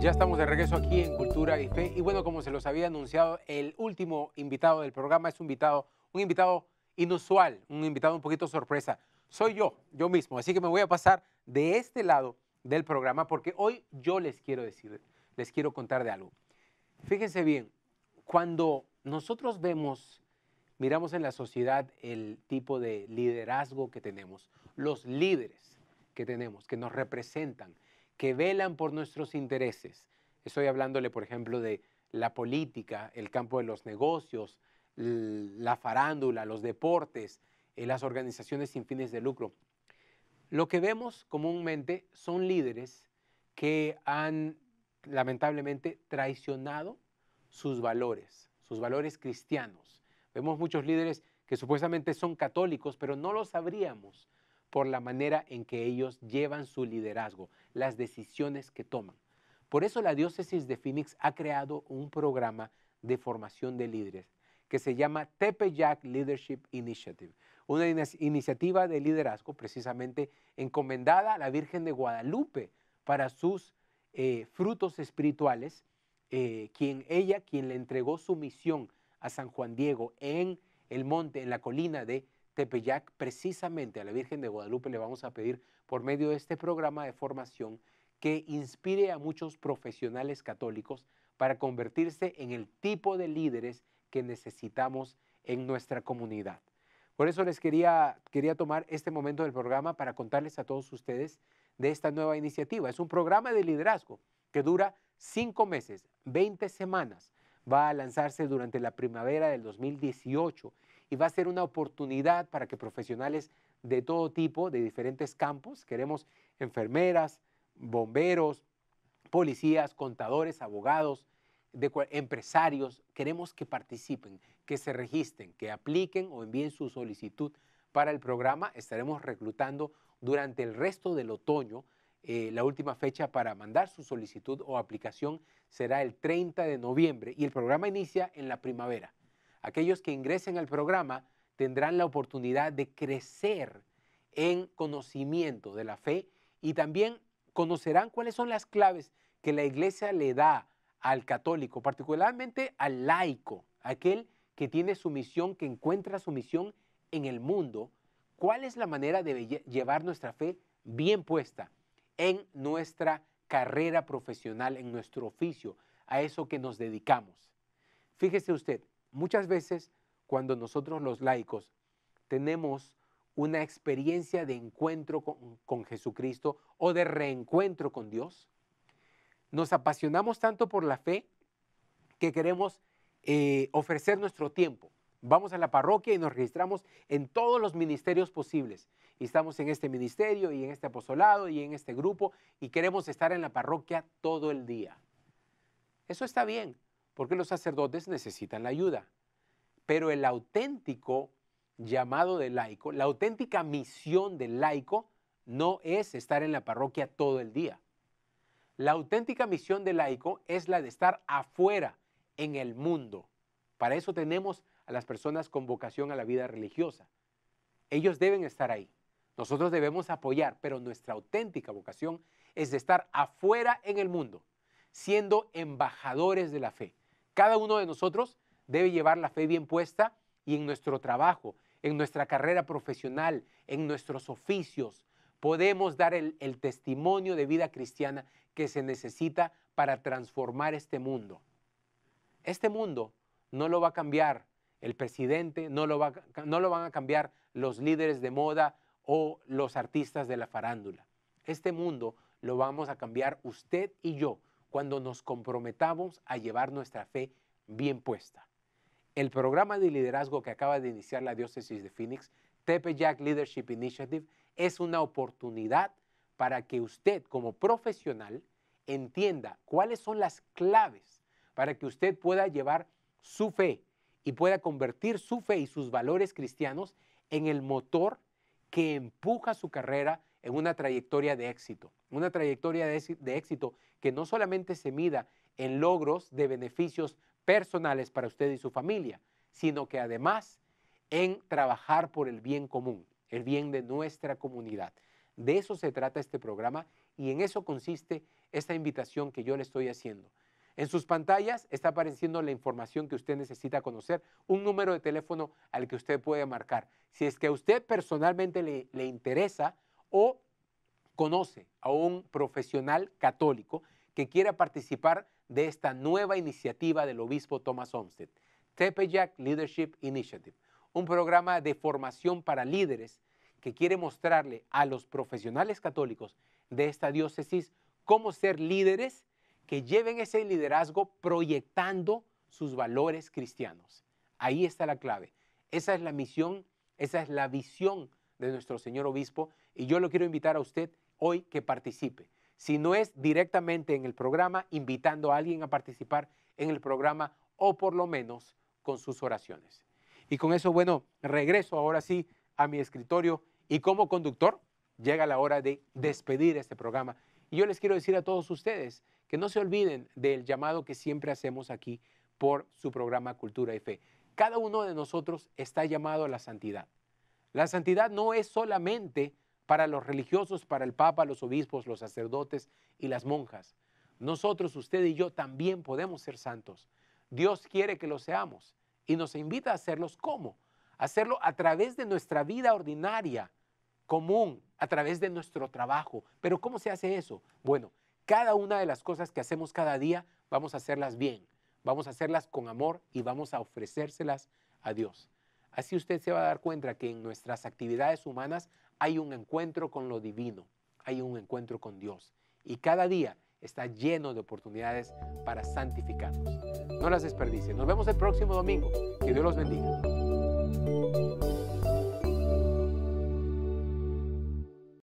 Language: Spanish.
Ya estamos de regreso aquí en Cultura y Fe. Y bueno, como se los había anunciado, el último invitado del programa es un invitado, un invitado inusual, un invitado un poquito sorpresa. Soy yo, yo mismo. Así que me voy a pasar de este lado del programa porque hoy yo les quiero decir, les quiero contar de algo. Fíjense bien, cuando nosotros vemos, miramos en la sociedad el tipo de liderazgo que tenemos, los líderes que tenemos, que nos representan, que velan por nuestros intereses. Estoy hablándole, por ejemplo, de la política, el campo de los negocios, la farándula, los deportes, eh, las organizaciones sin fines de lucro. Lo que vemos comúnmente son líderes que han lamentablemente traicionado sus valores, sus valores cristianos. Vemos muchos líderes que supuestamente son católicos, pero no lo sabríamos por la manera en que ellos llevan su liderazgo, las decisiones que toman. Por eso la diócesis de Phoenix ha creado un programa de formación de líderes que se llama Tepeyac Leadership Initiative, una iniciativa de liderazgo precisamente encomendada a la Virgen de Guadalupe para sus eh, frutos espirituales, eh, quien ella, quien le entregó su misión a San Juan Diego en el monte, en la colina de Tepeyac, precisamente a la Virgen de Guadalupe le vamos a pedir por medio de este programa de formación que inspire a muchos profesionales católicos para convertirse en el tipo de líderes que necesitamos en nuestra comunidad. Por eso les quería, quería tomar este momento del programa para contarles a todos ustedes de esta nueva iniciativa. Es un programa de liderazgo que dura cinco meses, 20 semanas. Va a lanzarse durante la primavera del 2018 y va a ser una oportunidad para que profesionales de todo tipo, de diferentes campos, queremos enfermeras, bomberos, policías, contadores, abogados, empresarios, queremos que participen, que se registren, que apliquen o envíen su solicitud para el programa. Estaremos reclutando durante el resto del otoño. Eh, la última fecha para mandar su solicitud o aplicación será el 30 de noviembre y el programa inicia en la primavera aquellos que ingresen al programa tendrán la oportunidad de crecer en conocimiento de la fe y también conocerán cuáles son las claves que la iglesia le da al católico, particularmente al laico, aquel que tiene su misión, que encuentra su misión en el mundo, cuál es la manera de llevar nuestra fe bien puesta en nuestra carrera profesional, en nuestro oficio, a eso que nos dedicamos. Fíjese usted, Muchas veces cuando nosotros los laicos tenemos una experiencia de encuentro con, Jesucristo o de reencuentro con Dios, nos apasionamos tanto por la fe que queremos eh, ofrecer nuestro tiempo. Vamos a la parroquia y nos registramos en todos los ministerios posibles. Y estamos en este ministerio y en este apostolado y en este grupo y queremos estar en la parroquia todo el día. Eso está bien, porque los sacerdotes necesitan la ayuda. Pero el auténtico llamado de laico, la auténtica misión del laico no es estar en la parroquia todo el día. La auténtica misión del laico es la de estar afuera, en el mundo. Para eso tenemos a las personas con vocación a la vida religiosa. Ellos deben estar ahí. Nosotros debemos apoyar, pero nuestra auténtica vocación es de estar afuera en el mundo, siendo embajadores de la fe cada uno de nosotros debe llevar la fe bien puesta y en nuestro trabajo, en nuestra carrera profesional, en nuestros oficios, podemos dar el, testimonio de vida cristiana que se necesita para transformar este mundo. Este mundo no lo va a cambiar el presidente, no lo, no lo van a cambiar los líderes de moda o los artistas de la farándula. Este mundo lo vamos a cambiar usted y yo cuando nos comprometamos a llevar nuestra fe bien puesta. El programa de liderazgo que acaba de iniciar la diócesis de Phoenix, Jack Leadership Initiative, es una oportunidad para que usted como profesional entienda cuáles son las claves para que usted pueda llevar su fe y pueda convertir su fe y sus valores cristianos en el motor que empuja su carrera en una trayectoria de éxito, una trayectoria de éxito que no solamente se mida en logros de beneficios personales para usted y su familia, sino que además en trabajar por el bien común, el bien de nuestra comunidad. De eso se trata este programa y en eso consiste esta invitación que yo le estoy haciendo. En sus pantallas está apareciendo la información que usted necesita conocer, un número de teléfono al que usted puede marcar. Si es que a usted personalmente le, le interesa o conoce a un profesional católico que quiera participar de esta nueva iniciativa del obispo Thomas Olmsted, Tepeyac Leadership Initiative, un programa de formación para líderes que quiere mostrarle a los profesionales católicos de esta diócesis cómo ser líderes que lleven ese liderazgo proyectando sus valores cristianos. Ahí está la clave. Esa es la misión, esa es la visión de nuestro señor obispo y yo lo quiero invitar a usted hoy que participe. Si no es directamente en el programa, invitando a alguien a participar en el programa o por lo menos con sus oraciones. Y con eso, bueno, regreso ahora sí a mi escritorio y como conductor llega la hora de despedir este programa. Y yo les quiero decir a todos ustedes que no se olviden del llamado que siempre hacemos aquí por su programa Cultura y Fe. Cada uno de nosotros está llamado a la santidad. La santidad no es solamente para los religiosos, para el Papa, los obispos, los sacerdotes y las monjas. Nosotros, usted y yo también podemos ser santos. Dios quiere que lo seamos y nos invita a hacerlos ¿cómo? Hacerlo a través de nuestra vida ordinaria, común, a través de nuestro trabajo. Pero ¿cómo se hace eso? Bueno, cada una de las cosas que hacemos cada día vamos a hacerlas bien, vamos a hacerlas con amor y vamos a ofrecérselas a Dios. Así usted se va a dar cuenta que en nuestras actividades humanas hay un encuentro con lo divino, hay un encuentro con Dios. Y cada día está lleno de oportunidades para santificarnos. No las desperdicie. Nos vemos el próximo domingo. Que Dios los bendiga.